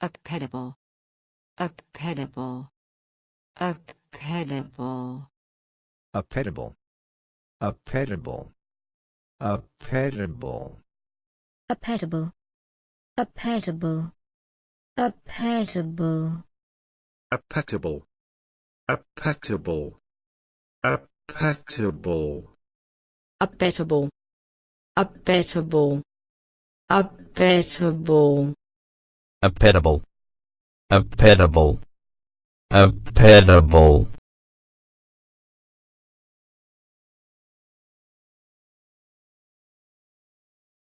Upedible. Upedible. Upedible. Upedible. Upedible. Upedible. Upedible. Upedible. Upedible. Appetible. Appetible. Appetible. Appetible. Appetible. Appetible. A pedible. A pedible. A pedible.